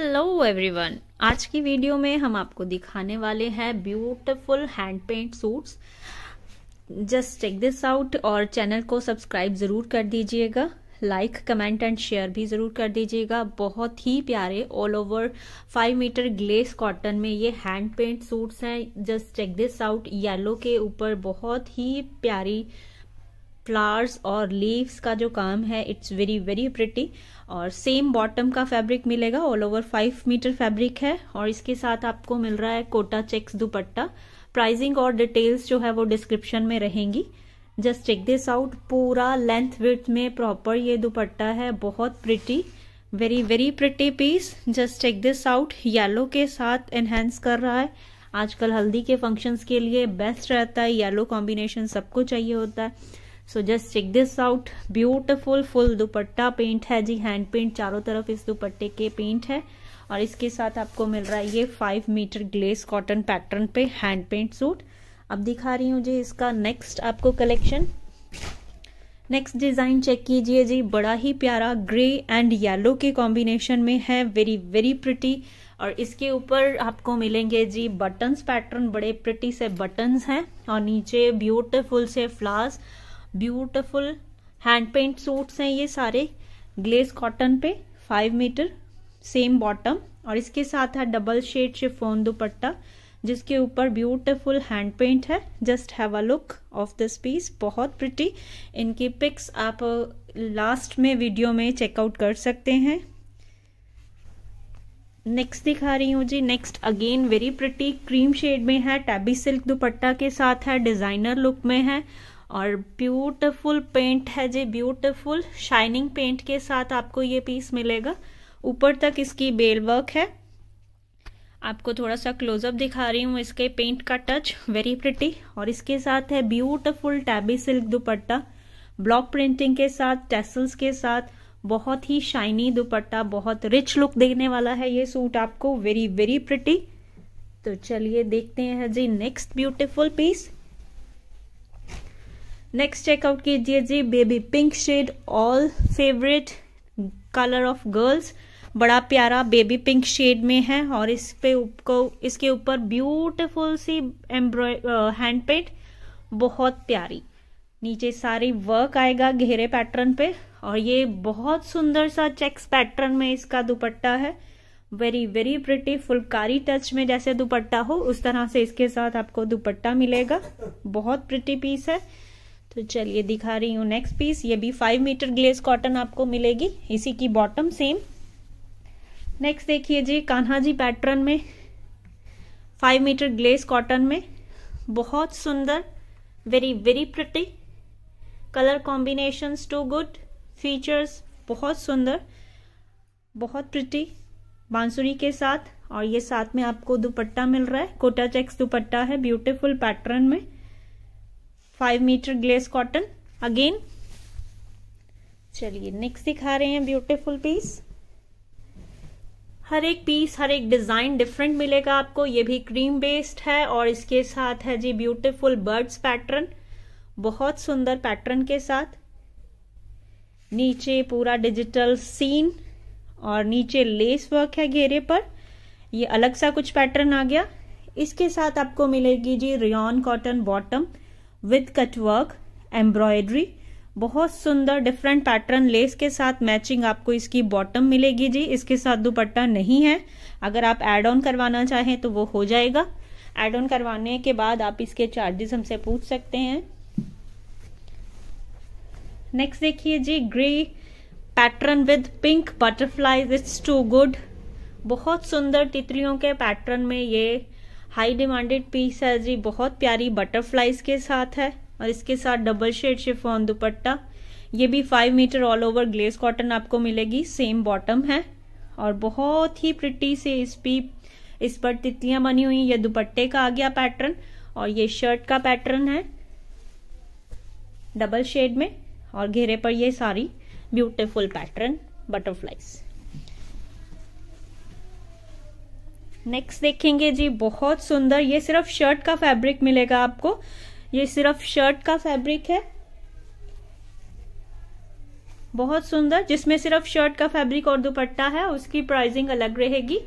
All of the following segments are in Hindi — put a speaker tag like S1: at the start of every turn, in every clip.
S1: हेलो एवरीवन आज की वीडियो में हम आपको दिखाने वाले हैं beautiful hand paint suits just check this out और चैनल को सब्सक्राइब ज़रूर कर दीजिएगा लाइक कमेंट एंड शेयर भी ज़रूर कर दीजिएगा बहुत ही प्यारे all over five metre glace cotton में ये हैंड पेंट सूट्स हैं just check this out yellow के ऊपर बहुत ही प्यारी फ्लावर्स और लीव्स का जो काम है इट्स वेरी वेरी प्रिटी और सेम बॉटम का फैब्रिक मिलेगा all over five metre fabric है और इसके साथ आपको मिल रहा है कोटा चेक्स दुपट्टा प्राइसिंग और डिटेल्स जो है वो डिस्क्रिप्शन में रहेंगी जस्ट चेक दिस आउट पूरा लेंथ विथ में प्रॉपर ये दुपट्टा है बहुत pretty very very pretty piece just check this out yellow के साथ एनहेंस कर रहा है आजकल हल्दी के फंक्शंस के लिए बेस्ट रहता है येलो कॉम्बिनेशन सबको चाहिए होता है so just check this out beautiful full dupatta paint है जी हैंड पेंट चारों तरफ इस दुपट्टे के पेंट है और इसके साथ आपको मिल रहा है ये five metre glace cotton pattern पे हैंड पेंट सूट अब दिखा रही हूँ जी इसका नेक्स्ट आपको कलेक्शन नेक्स्ट डिज़ाइन चेक कीजिए जी बड़ा ही प्यारा ग्रे एंड येलो के कॉम्बिनेशन में है वेरी वेरी प्रिटी और इसके ऊपर आपको मिलेंगे जी बटन्स पैटर्न बड़े प्रिटी से बटन्स हैं और नीचे ब्यूटीफुल से flowers beautiful hand paint suits हैं ये सारे ग्लेस कॉटन पे फाइव मीटर सेम बॉटम और इसके साथ है डबल शेड शिफोन दुपट्टा जिसके ऊपर ब्यूटिफुल हैंड पेंट है just have a look of this piece बहुत प्रिटी इनकी पिक्स आप लास्ट uh, में वीडियो में चेकआउट कर सकते हैं नेक्स्ट दिखा रही हूँ जी next again very pretty cream shade में है टैबी सिल्क दुपट्टा के साथ है डिजाइनर लुक में है और ब्यूटिफुल पेंट है जी ब्यूटिफुल शाइनिंग पेंट के साथ आपको ये पीस मिलेगा ऊपर तक इसकी बेल वर्क है आपको थोड़ा सा क्लोजअप दिखा रही हूँ इसके पेंट का टच वेरी प्रिटी और इसके साथ है beautiful tabby silk dupatta block printing के साथ टेसल्स के साथ बहुत ही शाइनी दुपट्टा बहुत रिच लुक देने वाला है ये सूट आपको वेरी वेरी प्रिटी तो चलिए देखते हैं जी next beautiful piece next check out कीजिए जी baby pink shade all favourite colour of girls बड़ा प्यारा बेबी पिंक शेड में है और इस पे उपको इसके ऊपर ब्यूटीफुल सी हैंड पेंट बहुत प्यारी नीचे सारी वर्क आएगा घेरे पैटर्न पे और ये बहुत सुंदर सा चेक्स पैटर्न में इसका दुपट्टा है very very pretty phulkari touch में जैसे दुपट्टा हो उस तरह से इसके साथ आपको दुपट्टा मिलेगा बहुत प्रिटी पीस है तो चलिए दिखा रही हूँ नेक्स्ट पीस ये भी फाइव मीटर ग्लेस कॉटन आपको मिलेगी इसी की बॉटम सेम नेक्स्ट देखिए जी कान्हा जी पैटर्न में फाइव मीटर ग्लेस कॉटन में बहुत सुंदर very very pretty colour combination too good features बहुत सुंदर बहुत प्रटी बांसुरी के साथ और ये साथ में आपको दुपट्टा मिल रहा है कोटा चेक्स दुपट्टा है ब्यूटीफुल पैटर्न में five metre glace cotton again चलिए नेक्स्ट दिखा रहे हैं ब्यूटीफुल पीस हर एक पीस हर एक डिजाइन डिफरेंट मिलेगा आपको ये भी क्रीम बेस्ड है और इसके साथ है जी ब्यूटीफुल बर्ड्स पैटर्न बहुत सुंदर पैटर्न के साथ नीचे पूरा डिजिटल सीन और नीचे लेस वर्क है घेरे पर ये अलग सा कुछ पैटर्न आ गया इसके साथ आपको मिलेगी जी rayon cotton bottom with cutwork embroidery बहुत सुंदर डिफरेंट पैटर्न लेस के साथ मैचिंग आपको इसकी बॉटम मिलेगी जी इसके साथ दुपट्टा नहीं है अगर आप एड ऑन करवाना चाहें तो वो हो जाएगा एड ऑन करवाने के बाद आप इसके चार्जेस हमसे पूछ सकते हैं नेक्स्ट देखिए जी grey pattern with pink butterflies it's too good बहुत सुंदर तितलियों के पैटर्न में ये हाई डिमांडेड पीस है जी बहुत प्यारी बटरफ्लाईज के साथ है और इसके साथ डबल शेड शिफॉन दुपट्टा ये भी five metre all over glace cotton आपको मिलेगी सेम बॉटम है और बहुत ही प्रिटी से इस पी इस पर तितलियां बनी हुई ये दुपट्टे का आ गया पैटर्न और ये शर्ट का पैटर्न है डबल शेड में और घेरे पर ये सारी ब्यूटीफुल पैटर्न बटरफ्लाईज नेक्स्ट देखेंगे जी बहुत सुंदर ये सिर्फ शर्ट का फैब्रिक मिलेगा आपको ये सिर्फ शर्ट का फैब्रिक है बहुत सुंदर जिसमें सिर्फ शर्ट का फैब्रिक और दुपट्टा है उसकी प्राइसिंग अलग रहेगी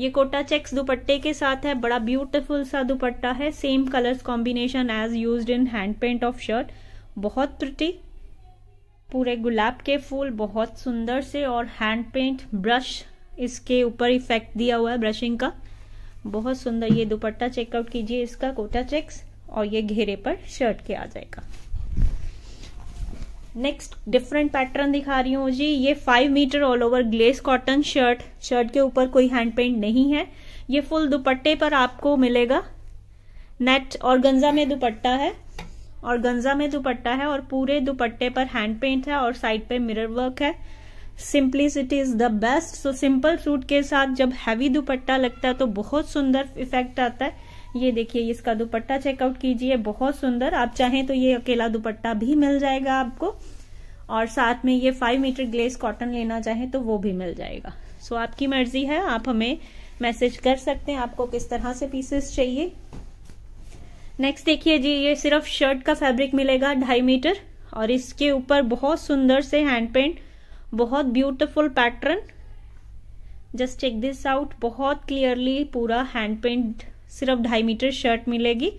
S1: ये कोटा चेक्स दुपट्टे के साथ है बड़ा ब्यूटीफुल सा दुपट्टा है same colours combination as used in hand paint of shirt बहुत प्रिटी पूरे गुलाब के फूल बहुत सुंदर से और हैंड पेंट ब्रश इसके ऊपर इफेक्ट दिया हुआ है ब्रशिंग का बहुत सुंदर ये दुपट्टा चेकआउट कीजिए इसका कोटा चेक्स और ये घेरे पर शर्ट के आ जाएगा नेक्स्ट डिफरेंट पैटर्न दिखा रही हूँ जी ये five metre all over glace cotton shirt shirt के ऊपर कोई हैंड पेंट नहीं है ये फुल दुपट्टे पर आपको मिलेगा नेट और गंजा में दुपट्टा है और गंजा में दुपट्टा है और पूरे दुपट्टे पर हैंड पेंट है और साइड पे मिरर वर्क है simplicity is the best so simple suit के साथ जब हैवी दुपट्टा लगता है तो बहुत सुंदर इफेक्ट आता है ये देखिए इसका दुपट्टा चेकआउट कीजिए बहुत सुंदर आप चाहें तो ये अकेला दुपट्टा भी मिल जाएगा आपको और साथ में ये फाइव मीटर ग्लेस कॉटन लेना चाहें तो वो भी मिल जाएगा सो so, आपकी मर्जी है आप हमें मैसेज कर सकते हैं आपको किस तरह से पीसेस चाहिए नेक्स्ट देखिए जी ये सिर्फ शर्ट का फैब्रिक मिलेगा ढाई मीटर और इसके ऊपर बहुत सुंदर से हैंड पेंट बहुत beautiful pattern just check this out बहुत क्लियरली पूरा हैंड पेंट सिर्फ ढाई मीटर शर्ट मिलेगी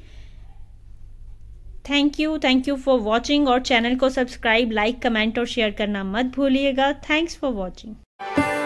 S1: thank you thank you for watching और चैनल को सब्सक्राइब लाइक कमेंट और शेयर करना मत भूलिएगा थैंक्स फॉर वॉचिंग